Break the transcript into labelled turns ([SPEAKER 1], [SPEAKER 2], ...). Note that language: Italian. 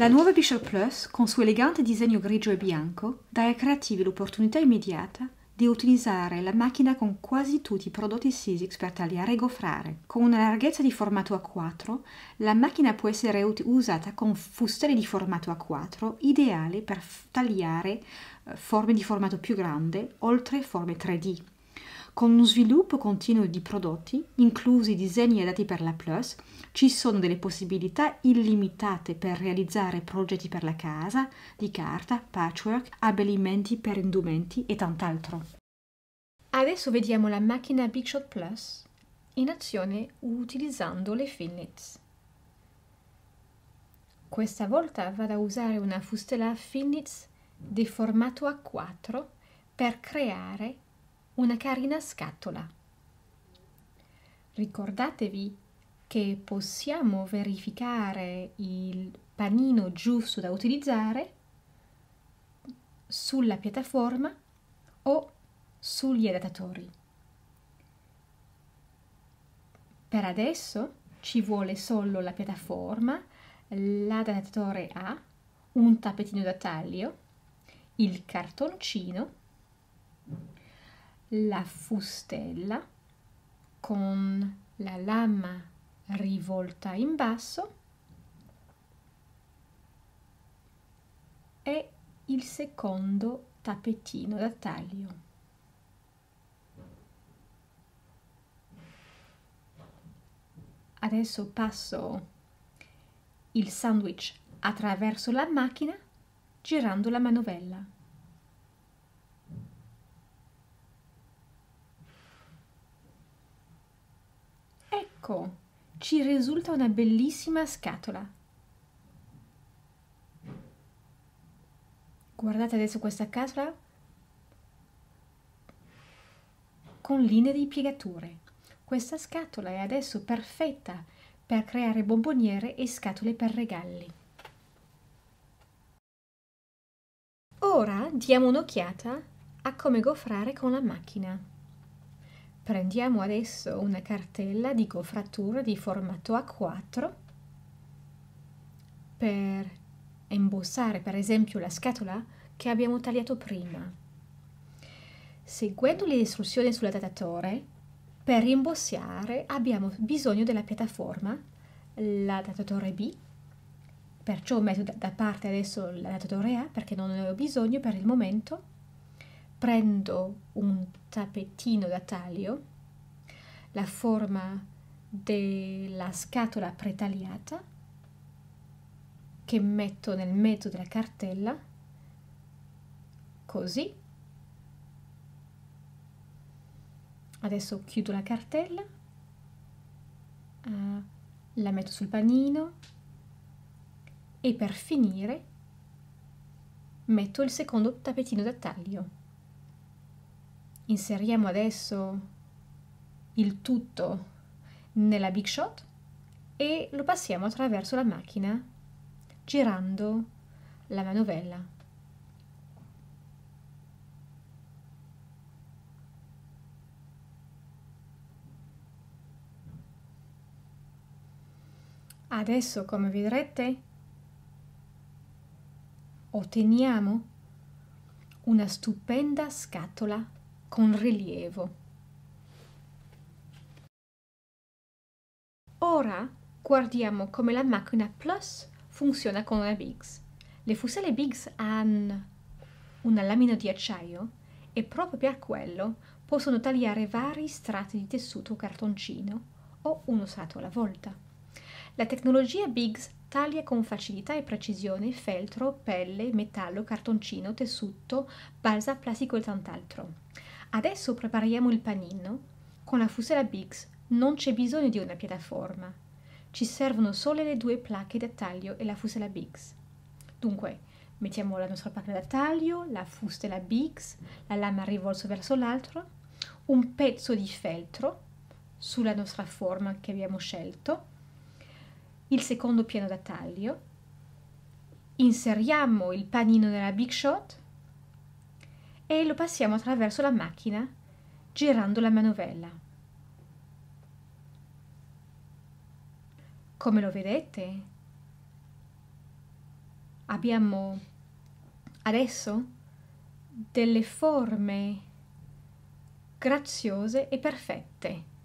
[SPEAKER 1] La nuova Bishop Plus, con suo elegante disegno grigio e bianco, dà ai creativi l'opportunità immediata di utilizzare la macchina con quasi tutti i prodotti Sysix per tagliare e gofrare. Con una larghezza di formato A4, la macchina può essere usata con fustelli di formato A4, ideale per tagliare eh, forme di formato più grande, oltre forme 3D. Con uno sviluppo continuo di prodotti, inclusi disegni adatti per la Plus, ci sono delle possibilità illimitate per realizzare progetti per la casa, di carta, patchwork, abbellimenti per indumenti e tant'altro. Adesso vediamo la macchina Big Shot Plus in azione utilizzando le Finlits. Questa volta vado a usare una fustella Finlits di formato A4 per creare una carina scatola. Ricordatevi che possiamo verificare il panino giusto da utilizzare sulla piattaforma o sugli adattatori. Per adesso ci vuole solo la piattaforma, l'adattatore A, un tappetino da taglio, il cartoncino la fustella con la lama rivolta in basso e il secondo tappetino da taglio. Adesso passo il sandwich attraverso la macchina girando la manovella. Ecco, ci risulta una bellissima scatola. Guardate adesso questa casola con linee di piegature. Questa scatola è adesso perfetta per creare bomboniere e scatole per regalli. Ora diamo un'occhiata a come gofrare con la macchina. Prendiamo adesso una cartella di cofratura di formato A4 per imbossare per esempio la scatola che abbiamo tagliato prima. Seguendo le istruzioni sull'adattatore, per imbossare abbiamo bisogno della piattaforma, l'adattatore B, perciò metto da parte adesso l'adattatore A perché non ne ho bisogno per il momento, prendo un tappetino da taglio, la forma della scatola pretagliata che metto nel mezzo della cartella, così. Adesso chiudo la cartella, eh, la metto sul panino e per finire metto il secondo tappetino da taglio inseriamo adesso il tutto nella Big Shot e lo passiamo attraverso la macchina girando la manovella. Adesso, come vedrete, otteniamo una stupenda scatola con rilievo. Ora guardiamo come la macchina Plus funziona con la Biggs. Le fuselle Biggs hanno una lamina di acciaio e proprio per quello possono tagliare vari strati di tessuto o cartoncino o uno strato alla volta. La tecnologia Biggs taglia con facilità e precisione feltro, pelle, metallo, cartoncino, tessuto, balsa, plastico e tant'altro. Adesso prepariamo il panino. Con la fusella Bix non c'è bisogno di una piattaforma. Ci servono solo le due placche da taglio e la fusella Bix. Dunque, mettiamo la nostra placca da taglio, la fustella Bix, la lama rivolta verso l'altro, un pezzo di feltro sulla nostra forma che abbiamo scelto, il secondo piano da taglio, inseriamo il panino nella Big Shot e lo passiamo attraverso la macchina girando la manovella. Come lo vedete? Abbiamo adesso delle forme graziose e perfette.